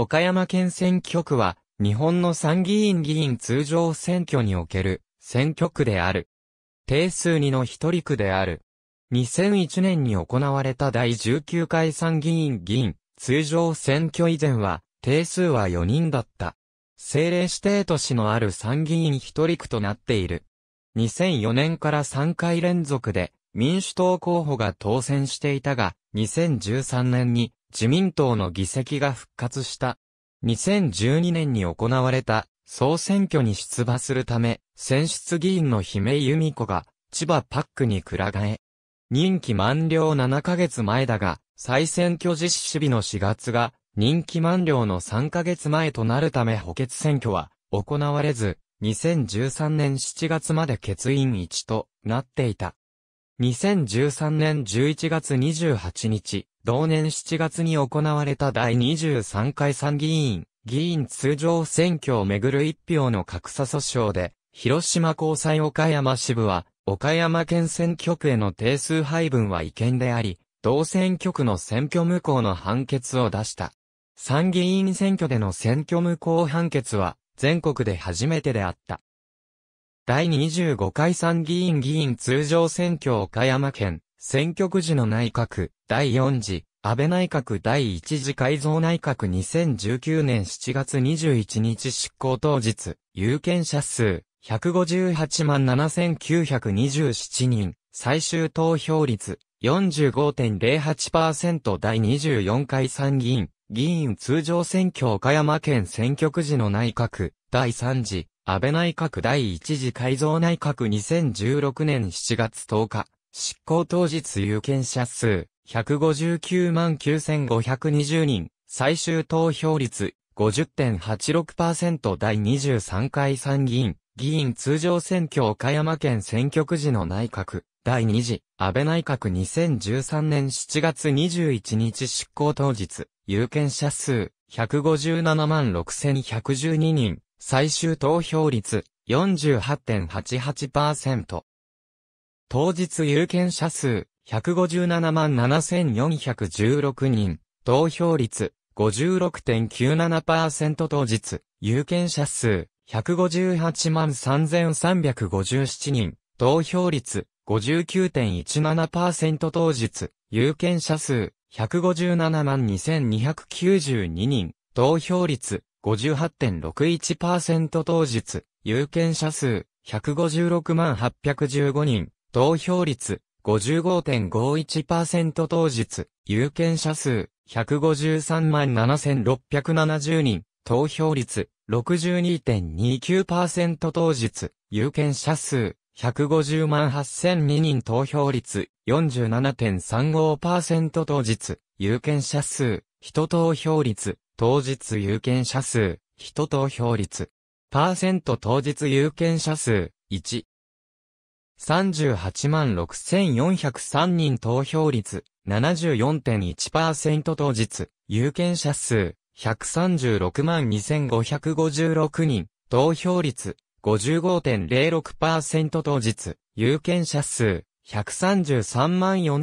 岡山県選挙区は、日本の参議院議員通常選挙における選挙区である。定数2の一人区である。2001年に行われた第19回参議院議員通常選挙以前は、定数は4人だった。政令指定都市のある参議院一人区となっている。2004年から3回連続で民主党候補が当選していたが、2013年に自民党の議席が復活した。2012年に行われた総選挙に出馬するため、選出議員の姫由美子が千葉パックにくら替え。任期満了7ヶ月前だが、再選挙実施日の4月が任期満了の3ヶ月前となるため補欠選挙は行われず、2013年7月まで欠員1となっていた。2013年11月28日、同年7月に行われた第23回参議院、議員通常選挙をめぐる一票の格差訴訟で、広島高裁岡山支部は、岡山県選挙区への定数配分は違憲であり、同選挙区の選挙無効の判決を出した。参議院選挙での選挙無効判決は、全国で初めてであった。第25回参議院議員通常選挙岡山県、選挙区時の内閣、第4次、安倍内閣第1次改造内閣2019年7月21日執行当日、有権者数、158万7927人、最終投票率、45.08%第24回参議院、議員通常選挙岡山県選挙区時の内閣、第3次、安倍内閣第一次改造内閣2016年7月10日、執行当日有権者数、159万9520人、最終投票率、50.86%第23回参議院、議員通常選挙岡山県選挙区時の内閣、第2次、安倍内閣2013年7月21日執行当日、有権者数、157万6112人、最終投票率48.88%。当日有権者数157万7416人、投票率56.97%当日、有権者数158万3357人、投票率59.17%当日、有権者数157万2292人、投票率58.61%当日、有権者数、156万815人、投票率、55.51%当日、有権者数、153万7670人、投票率、62.29%当日、有権者数、150万8002人投票率、47.35%当日、有権者数、人投票率、当日有権者数、人投票率。パーセント当日有権者数、1。38 6403人投票率、74.1%当日、有権者数、136 2556人、投票率、55.06%当日、有権者数、133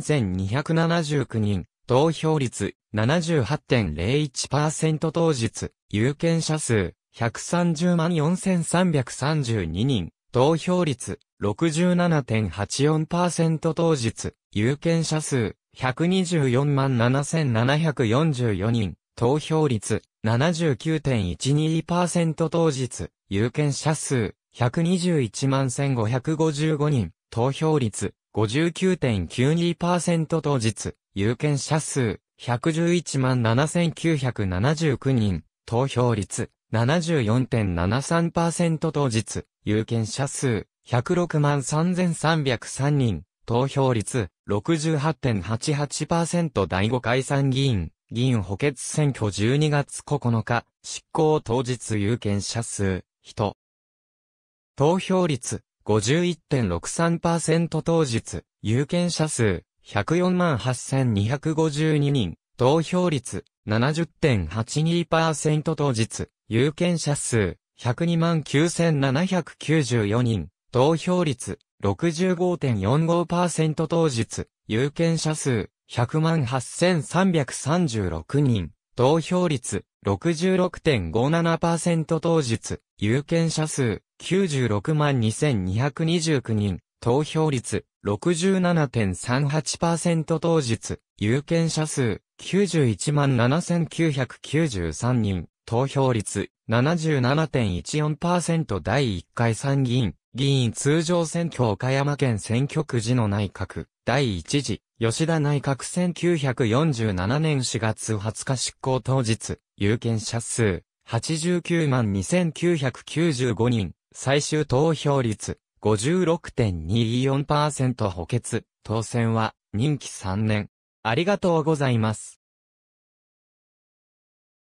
4279人、投票率78.01%当日、有権者数130万4332人、投票率67.84%当日、有権者数124万7744人、投票率79.12%当日、有権者数121万1555人、投票率59.92%当日、有権者数、111万7979人、投票率、74.73%当日、有権者数、106万3303人、投票率、68.88%第5解散議員、議員補欠選挙12月9日、執行当日有権者数、人。投票率、51.63%当日、有権者数、1048252人、投票率70.82%当日、有権者数1029794人、投票率65.45%当日、有権者数1008336人、投票率66.57%当日、有権者数962229人、投票率67.38%当日、有権者数91万7993人、投票率77.14%第1回参議院、議員通常選挙岡山県選挙区時の内閣、第1次、吉田内閣1947年4月20日執行当日、有権者数、89万2995人、最終投票率、56.24%補欠、当選は任期3年。ありがとうございます。